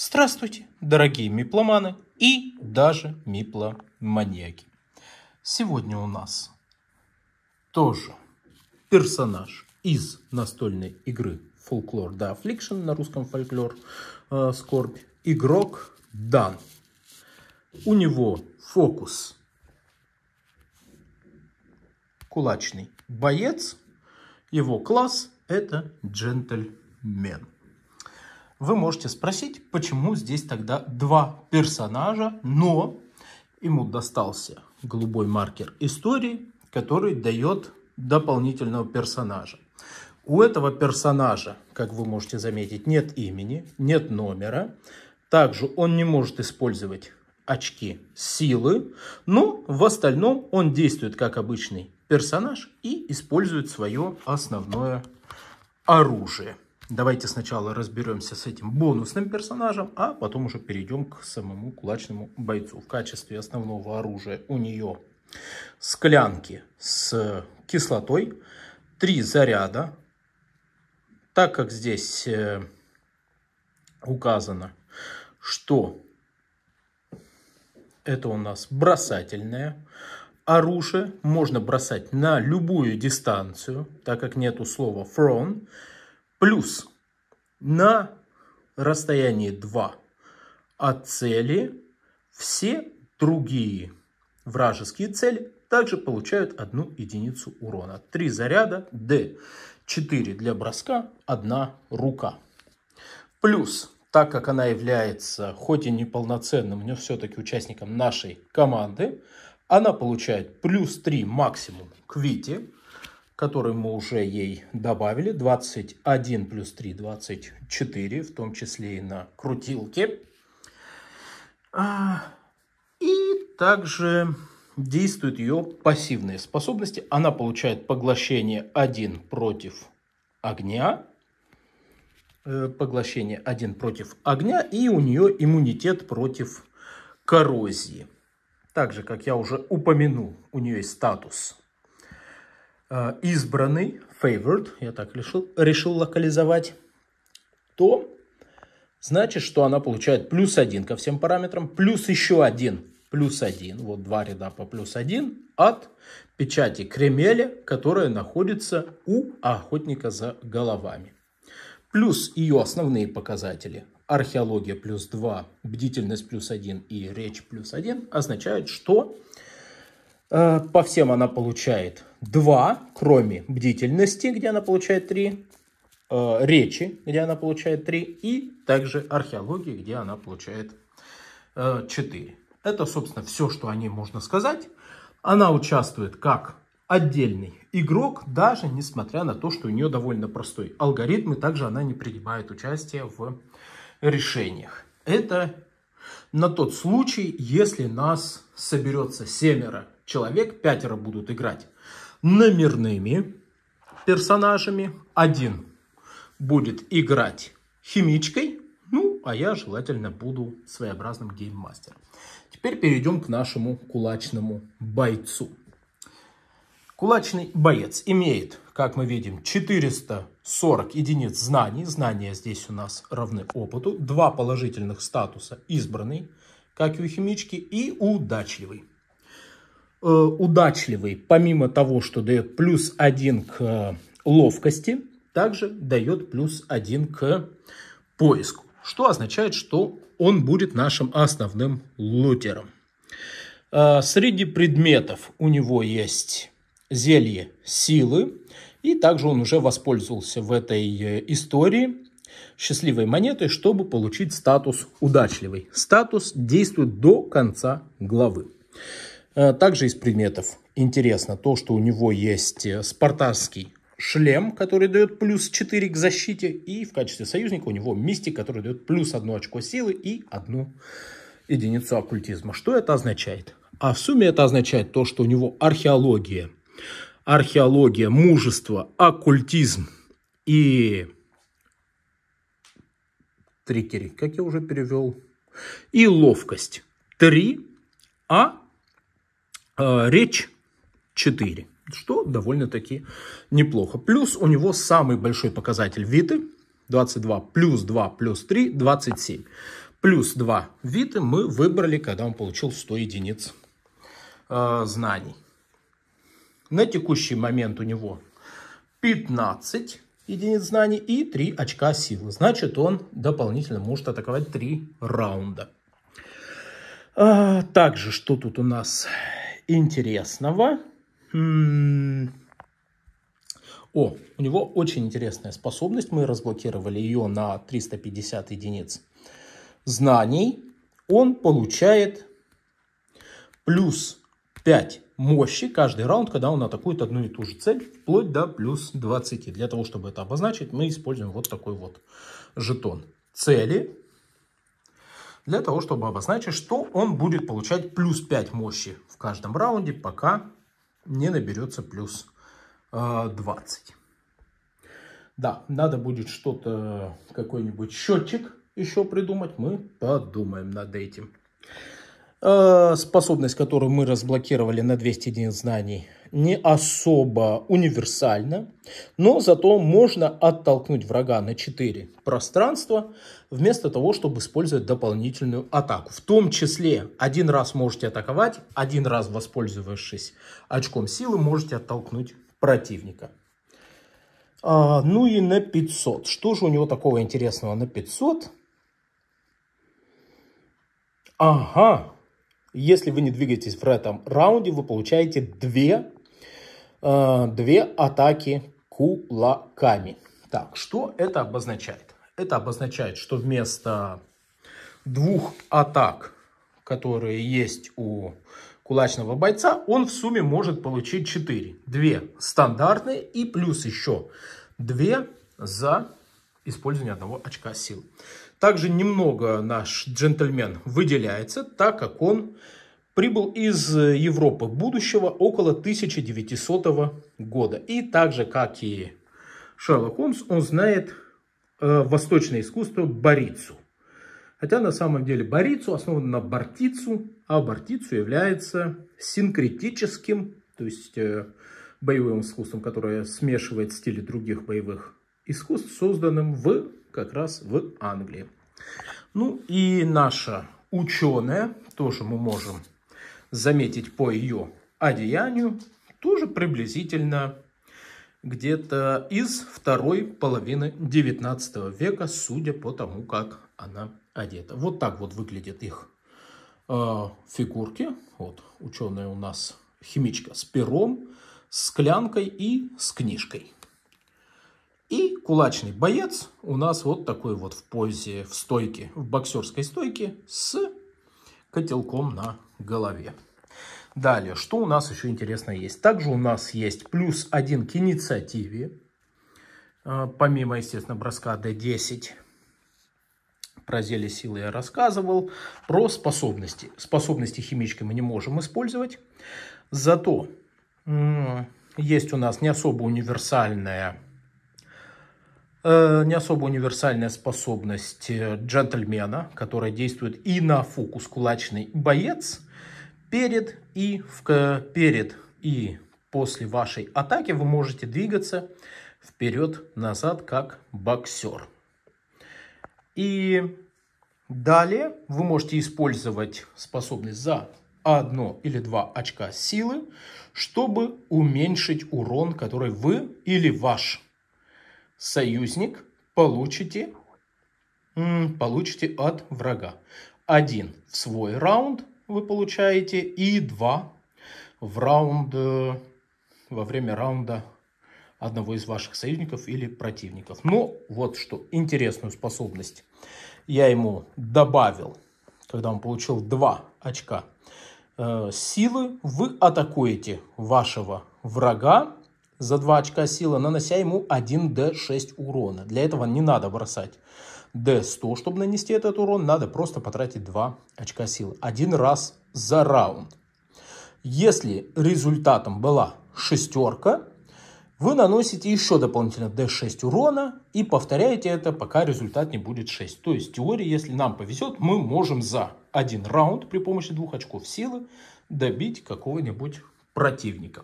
Здравствуйте, дорогие мипломаны и даже мипломаньяки. Сегодня у нас тоже персонаж из настольной игры Folklore the Affliction, на русском фольклор э, скорбь, игрок Дан. У него фокус кулачный боец, его класс это джентльмен. Вы можете спросить, почему здесь тогда два персонажа, но ему достался голубой маркер истории, который дает дополнительного персонажа. У этого персонажа, как вы можете заметить, нет имени, нет номера. Также он не может использовать очки силы, но в остальном он действует как обычный персонаж и использует свое основное оружие. Давайте сначала разберемся с этим бонусным персонажем, а потом уже перейдем к самому кулачному бойцу. В качестве основного оружия у нее склянки с кислотой, три заряда. Так как здесь э, указано, что это у нас бросательное оружие. Можно бросать на любую дистанцию, так как нету слова фрон плюс на расстоянии 2 от цели все другие вражеские цели также получают одну единицу урона. Три заряда, D, 4 для броска, одна рука. Плюс, так как она является, хоть и неполноценным, но все-таки участником нашей команды, она получает плюс 3 максимум к Вите, который мы уже ей добавили. 21 плюс 3, 24, в том числе и на крутилке. А, и также действуют ее пассивные способности. Она получает поглощение 1 против огня. Э, поглощение 1 против огня. И у нее иммунитет против коррозии. Также, как я уже упомянул, у нее есть статус Э, избранный, favored, я так решил, решил локализовать, то значит, что она получает плюс один ко всем параметрам, плюс еще один, плюс один, вот два ряда по плюс один от печати Кремеля, которая находится у охотника за головами. Плюс ее основные показатели археология плюс 2, бдительность плюс 1 и речь плюс 1 означают, что Э, по всем она получает 2, кроме бдительности, где она получает 3, э, речи, где она получает 3, и также археологии, где она получает 4. Э, Это, собственно, все, что о ней можно сказать. Она участвует как отдельный игрок, даже несмотря на то, что у нее довольно простой алгоритм, и также она не принимает участие в решениях. Это на тот случай, если нас соберется семеро человек, пятеро будут играть номерными персонажами, один будет играть химичкой, ну, а я желательно буду своеобразным гейммастером. Теперь перейдем к нашему кулачному бойцу. Кулачный боец имеет, как мы видим, 440 единиц знаний. Знания здесь у нас равны опыту. Два положительных статуса избранный, как и у химички, и удачливый. Э, удачливый, помимо того, что дает плюс один к э, ловкости, также дает плюс один к поиску, что означает, что он будет нашим основным лутером. Э, среди предметов у него есть зелье силы, и также он уже воспользовался в этой истории счастливой монетой, чтобы получить статус удачливый. Статус действует до конца главы. Э, также из предметов интересно то, что у него есть э, спартанский шлем, который дает плюс 4 к защите, и в качестве союзника у него мистик, который дает плюс 1 очко силы и одну единицу оккультизма. Что это означает? А в сумме это означает то, что у него археология, археология, мужество, оккультизм и трикери, как я уже перевел, и ловкость. Три, а а, речь 4, что довольно-таки неплохо. Плюс у него самый большой показатель Виты, 22 плюс 2 плюс 3, 27. Плюс 2 Виты мы выбрали, когда он получил 100 единиц э, знаний. На текущий момент у него 15 единиц знаний и 3 очка силы. Значит, он дополнительно может атаковать 3 раунда. А, также, что тут у нас интересного. О, у него очень интересная способность. Мы разблокировали ее на 350 единиц знаний. Он получает плюс 5 мощи каждый раунд, когда он атакует одну и ту же цель, вплоть до плюс 20. Для того, чтобы это обозначить, мы используем вот такой вот жетон. Цели для того, чтобы обозначить, что он будет получать плюс 5 мощи в каждом раунде, пока не наберется плюс 20. Э, да, надо будет что-то, какой-нибудь счетчик еще придумать. Мы подумаем над этим. Э, способность, которую мы разблокировали на 200 единиц знаний, не особо универсально, но зато можно оттолкнуть врага на 4 пространства, вместо того, чтобы использовать дополнительную атаку. В том числе один раз можете атаковать, один раз воспользовавшись очком силы, можете оттолкнуть противника. А, ну и на 500. Что же у него такого интересного на 500? Ага, если вы не двигаетесь в этом раунде, вы получаете две Э, две атаки кулаками. Так, что это обозначает? Это обозначает, что вместо двух атак, которые есть у кулачного бойца, он в сумме может получить 4. Две стандартные и плюс еще две за использование одного очка сил. Также немного наш джентльмен выделяется, так как он прибыл из э, Европы будущего около 1900 года. И так же, как и Шерлок Холмс, он знает э, восточное искусство борицу. Хотя на самом деле борицу основано на бортицу, а бортицу является синкретическим, то есть э, боевым искусством, которое смешивает стили других боевых искусств, созданным в, как раз в Англии. Ну и наша ученая, тоже мы можем заметить по ее одеянию, тоже приблизительно где-то из второй половины 19 века, судя по тому, как она одета. Вот так вот выглядят их э, фигурки. Вот ученая у нас химичка с пером, с клянкой и с книжкой. И кулачный боец у нас вот такой вот в позе, в стойке, в боксерской стойке с котелком на голове. Далее, что у нас еще интересно есть? Также у нас есть плюс один к инициативе, а, помимо, естественно, броска D10. Про зелье силы я рассказывал. Про способности. Способности химички мы не можем использовать. Зато есть у нас не особо универсальная Э, не особо универсальная способность э, джентльмена, которая действует и на фокус кулачный боец перед и, в, перед и после вашей атаки вы можете двигаться вперед-назад как боксер. И далее вы можете использовать способность за одно или два очка силы, чтобы уменьшить урон, который вы или ваш союзник получите, получите от врага. Один в свой раунд вы получаете и два в раунд, э, во время раунда одного из ваших союзников или противников. Но ну, вот что, интересную способность я ему добавил, когда он получил два очка э, силы, вы атакуете вашего врага за 2 очка силы, нанося ему 1d6 урона. Для этого не надо бросать d100, чтобы нанести этот урон, надо просто потратить 2 очка силы. Один раз за раунд. Если результатом была шестерка, вы наносите еще дополнительно d6 урона и повторяете это, пока результат не будет 6. То есть в теории, если нам повезет, мы можем за один раунд при помощи двух очков силы добить какого-нибудь противника.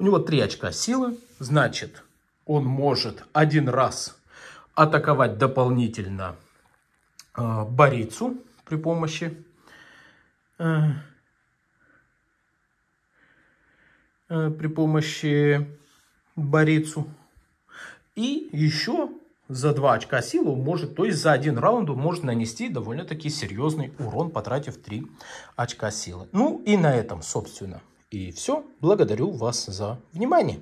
У него 3 очка силы, значит, он может один раз атаковать дополнительно э, Борицу при помощи э, э при помощи Борицу. И еще за 2 очка силы может, то есть за один раунд он может нанести довольно-таки серьезный урон, потратив 3 очка силы. Ну и на этом, собственно, и все. Благодарю вас за внимание.